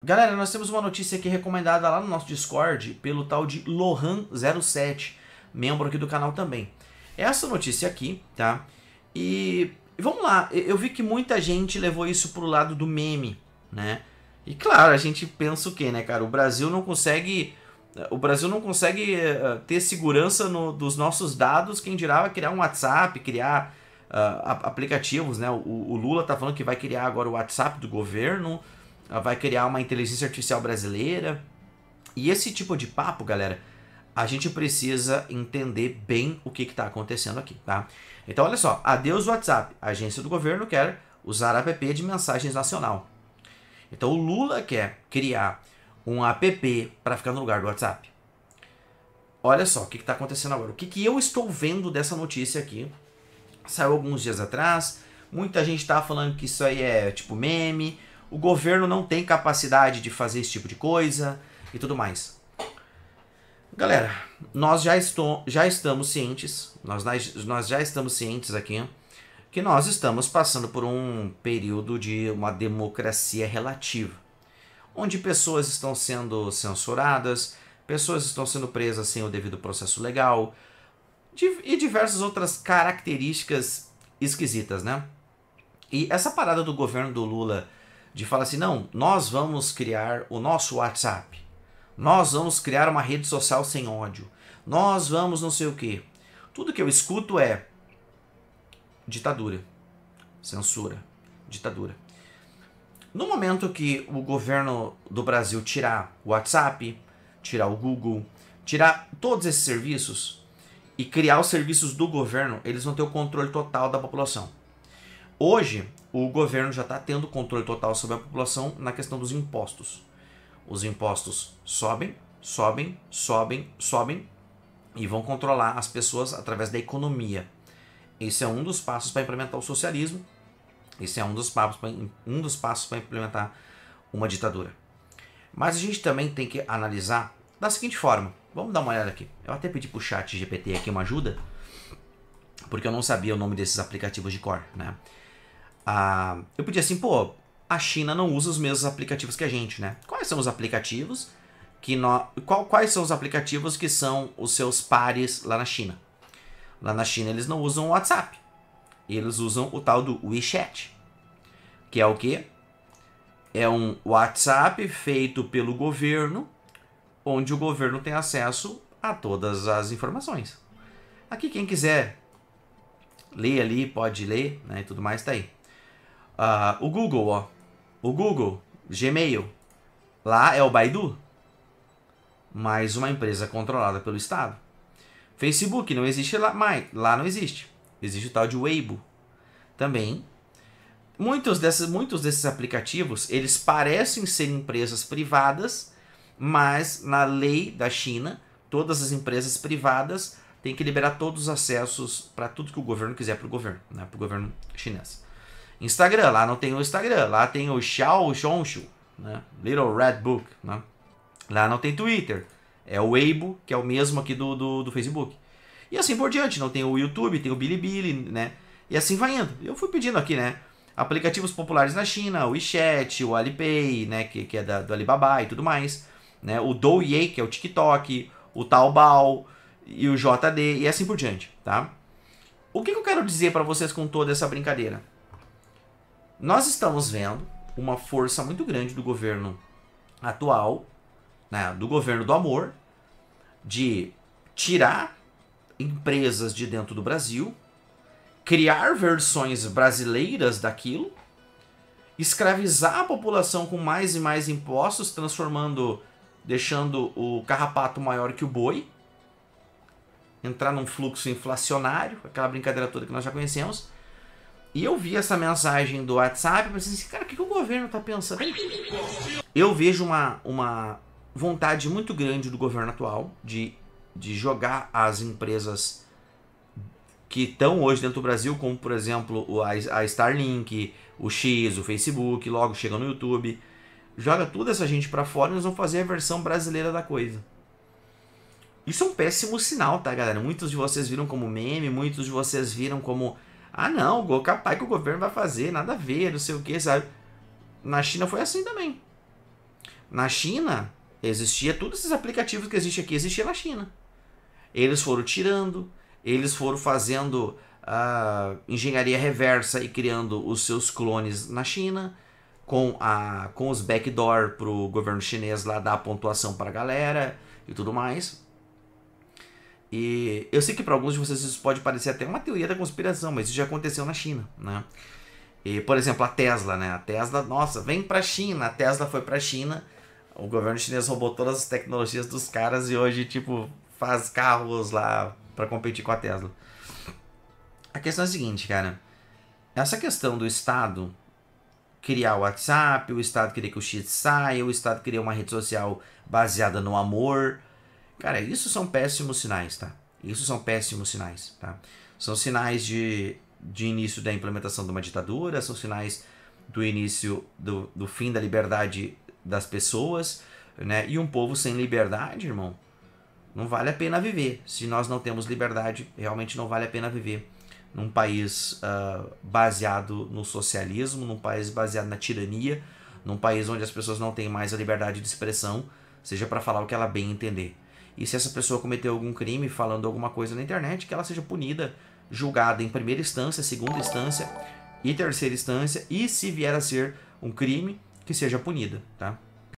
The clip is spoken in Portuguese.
Galera, nós temos uma notícia aqui recomendada lá no nosso Discord pelo tal de Lohan07, membro aqui do canal também. É essa notícia aqui, tá? E vamos lá, eu vi que muita gente levou isso pro lado do meme, né? E claro, a gente pensa o quê, né, cara? O Brasil não consegue o Brasil não consegue eh, ter segurança no, dos nossos dados, quem dirá criar um WhatsApp, criar uh, aplicativos, né? O, o Lula tá falando que vai criar agora o WhatsApp do governo vai criar uma inteligência artificial brasileira. E esse tipo de papo, galera, a gente precisa entender bem o que está acontecendo aqui, tá? Então, olha só, adeus WhatsApp. A agência do governo quer usar app de mensagens nacional. Então, o Lula quer criar um app para ficar no lugar do WhatsApp. Olha só o que está acontecendo agora. O que, que eu estou vendo dessa notícia aqui? Saiu alguns dias atrás. Muita gente está falando que isso aí é tipo meme o governo não tem capacidade de fazer esse tipo de coisa e tudo mais. Galera, nós já, estou, já estamos cientes, nós, nós já estamos cientes aqui, que nós estamos passando por um período de uma democracia relativa, onde pessoas estão sendo censuradas, pessoas estão sendo presas sem o devido processo legal e diversas outras características esquisitas, né? E essa parada do governo do Lula de falar assim: não, nós vamos criar o nosso WhatsApp, nós vamos criar uma rede social sem ódio, nós vamos não sei o quê. Tudo que eu escuto é ditadura, censura, ditadura. No momento que o governo do Brasil tirar o WhatsApp, tirar o Google, tirar todos esses serviços e criar os serviços do governo, eles vão ter o controle total da população. Hoje, o governo já está tendo controle total sobre a população na questão dos impostos. Os impostos sobem, sobem, sobem, sobem e vão controlar as pessoas através da economia. Esse é um dos passos para implementar o socialismo. Esse é um dos passos para um dos passos para implementar uma ditadura. Mas a gente também tem que analisar da seguinte forma. Vamos dar uma olhada aqui. Eu até pedi para o chat GPT aqui uma ajuda, porque eu não sabia o nome desses aplicativos de core, né? Ah, eu podia assim, pô, a China não usa os mesmos aplicativos que a gente, né? Quais são os aplicativos que nós, qual, quais são os aplicativos que são os seus pares lá na China? Lá na China eles não usam o WhatsApp. Eles usam o tal do WeChat, que é o quê? É um WhatsApp feito pelo governo, onde o governo tem acesso a todas as informações. Aqui quem quiser ler ali, pode ler, né, e tudo mais tá aí. Uh, o Google, ó. O Google, Gmail. Lá é o Baidu. Mais uma empresa controlada pelo Estado. Facebook não existe lá mais. Lá não existe. Existe o tal de Weibo. Também. Muitos desses, muitos desses aplicativos, eles parecem ser empresas privadas, mas na lei da China, todas as empresas privadas têm que liberar todos os acessos para tudo que o governo quiser para o governo, né, para o governo chinês. Instagram, lá não tem o Instagram, lá tem o Xiao Xonshu, né? Little Red Book, né? Lá não tem Twitter, é o Weibo, que é o mesmo aqui do, do, do Facebook. E assim por diante, não tem o YouTube, tem o Bilibili, né? E assim vai indo. Eu fui pedindo aqui, né? Aplicativos populares na China, o WeChat, o Alipay, né? Que, que é da, do Alibaba e tudo mais. Né? O Douye, que é o TikTok, o Taobao e o JD e assim por diante, tá? O que, que eu quero dizer para vocês com toda essa brincadeira? Nós estamos vendo uma força muito grande do governo atual, né, do governo do amor, de tirar empresas de dentro do Brasil, criar versões brasileiras daquilo, escravizar a população com mais e mais impostos, transformando, deixando o carrapato maior que o boi, entrar num fluxo inflacionário, aquela brincadeira toda que nós já conhecemos, e eu vi essa mensagem do WhatsApp e pensei assim, cara, o que, que o governo está pensando? Eu vejo uma, uma vontade muito grande do governo atual de, de jogar as empresas que estão hoje dentro do Brasil, como por exemplo a Starlink, o X, o Facebook, logo chega no YouTube, joga toda essa gente para fora e nós vamos fazer a versão brasileira da coisa. Isso é um péssimo sinal, tá, galera? Muitos de vocês viram como meme, muitos de vocês viram como ah, não, capaz é que o governo vai fazer, nada a ver, não sei o que, sabe? Na China foi assim também. Na China, existia todos esses aplicativos que existem aqui, existia na China. Eles foram tirando, eles foram fazendo uh, engenharia reversa e criando os seus clones na China, com, a, com os backdoor para o governo chinês lá dar pontuação para a galera e tudo mais. E eu sei que para alguns de vocês isso pode parecer até uma teoria da conspiração, mas isso já aconteceu na China, né? E, por exemplo, a Tesla, né? A Tesla, nossa, vem para a China. A Tesla foi para a China. O governo chinês roubou todas as tecnologias dos caras e hoje, tipo, faz carros lá para competir com a Tesla. A questão é a seguinte, cara. Essa questão do Estado criar o WhatsApp, o Estado querer que o X saia, o Estado querer uma rede social baseada no amor, Cara, isso são péssimos sinais, tá? Isso são péssimos sinais, tá? São sinais de, de início da implementação de uma ditadura, são sinais do início do, do fim da liberdade das pessoas, né? E um povo sem liberdade, irmão, não vale a pena viver. Se nós não temos liberdade, realmente não vale a pena viver num país uh, baseado no socialismo, num país baseado na tirania, num país onde as pessoas não têm mais a liberdade de expressão, seja para falar o que ela bem entender e se essa pessoa cometeu algum crime falando alguma coisa na internet, que ela seja punida, julgada em primeira instância, segunda instância e terceira instância, e se vier a ser um crime, que seja punida, tá?